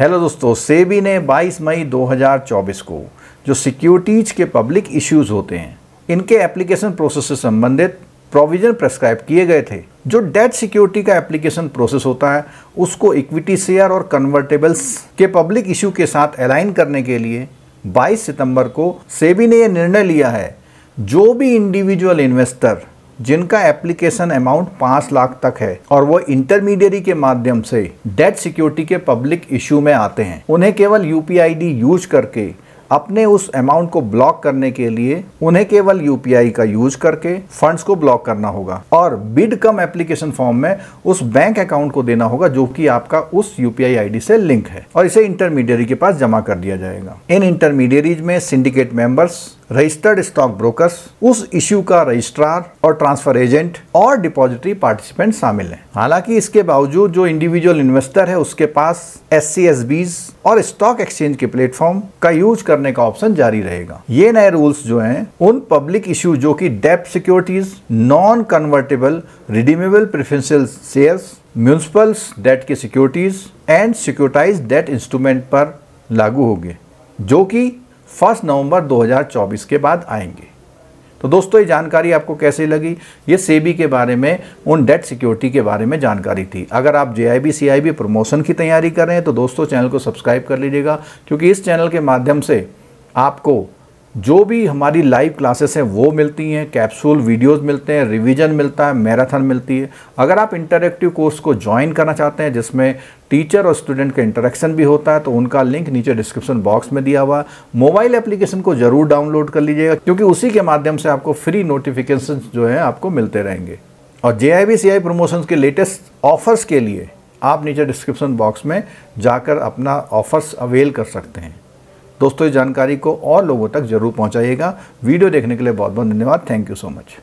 hello दोस्तों सेबी ने 22 मई 2024 को जो सिक्योरिटीज के पब्लिक इश्यूज होते हैं इनके एप्लीकेशन प्रोसेस से संबंधित प्रोविजन प्रेस्क्राइब किए गए थे जो डेट सिक्योरिटी का एप्लीकेशन प्रोसेस होता है उसको इक्विटी शेयर और कन्वर्टेबल्स के पब्लिक इश्यू के साथ अलाइन करने के लिए 22 सितंबर को सेबी ने यह निर्णय लिया है जो भी इंडिविजुअल इन्वेस्टर जिनका एप्लीकेशन अमाउंट पांच लाख तक है और वो इंटरमीडियरी के माध्यम से डेट सिक्योरिटी के पब्लिक इश्यू में आते हैं उन्हें केवल यू यूज करके अपने उस अमाउंट को ब्लॉक करने के लिए उन्हें केवल यूपीआई का यूज करके फंड्स को ब्लॉक करना होगा और बिड कम एप्लीकेशन फॉर्म में उस बैंक अकाउंट को देना होगा जो कि आपका उस यूपीआई आईडी से लिंक है और इसे इंटरमीडियरी के पास जमा कर दिया जाएगा इन इंटरमीडियरीज में syndicate members registered stock broker उस इश्यू का रजिस्ट्रार और ट्रांसफर एजेंट और डिपॉजिटरी पार्टिसिपेंट शामिल हैं हालांकि इसके बावजूद जो इंडिविजुअल इन्वेस्टर है उसके पास एस सी और स्टॉक एक्सचेंज के प्लेटफॉर्म का यूज करने का ऑप्शन जारी रहेगा ये नए रूल्स जो हैं उन पब्लिक इश्यू जो कि डेप्ट securities non convertible redeemable preferential shares municipals debt की securities and securitise debt instrument पर लागू होगी जो कि फर्स्ट नवंबर 2024 के बाद आएंगे तो दोस्तों ये जानकारी आपको कैसे लगी ये सेबी के बारे में उन डेट सिक्योरिटी के बारे में जानकारी थी अगर आप J I B C I B promotion की तैयारी कर रहे हैं तो दोस्तों चैनल को सब्सक्राइब कर लीजिएगा क्योंकि इस चैनल के माध्यम से आपको जो भी हमारी लाइव क्लासेस हैं वो मिलती हैं कैप्सूल वीडियोस मिलते हैं रिवीजन मिलता है मैराथन मिलती है अगर आप इंटरेक्टिव कोर्स को ज्वाइन करना चाहते हैं जिसमें टीचर और स्टूडेंट का इंटरेक्शन भी होता है तो उनका लिंक नीचे डिस्क्रिप्शन बॉक्स में दिया हुआ है मोबाइल एप्लीकेशन को ज़रूर डाउनलोड कर लीजिएगा क्योंकि उसी के माध्यम से आपको फ्री नोटिफिकेशन जो है आपको मिलते रहेंगे और जे आई बी सी आई के लेटेस्ट ऑफर्स के लिए आप नीचे डिस्क्रिप्शन बॉक्स में जाकर अपना ऑफर्स अवेल कर सकते हैं दोस्तों इस जानकारी को और लोगों तक जरूर पहुँचाइएगा वीडियो देखने के लिए बहुत बहुत धन्यवाद थैंक यू सो मच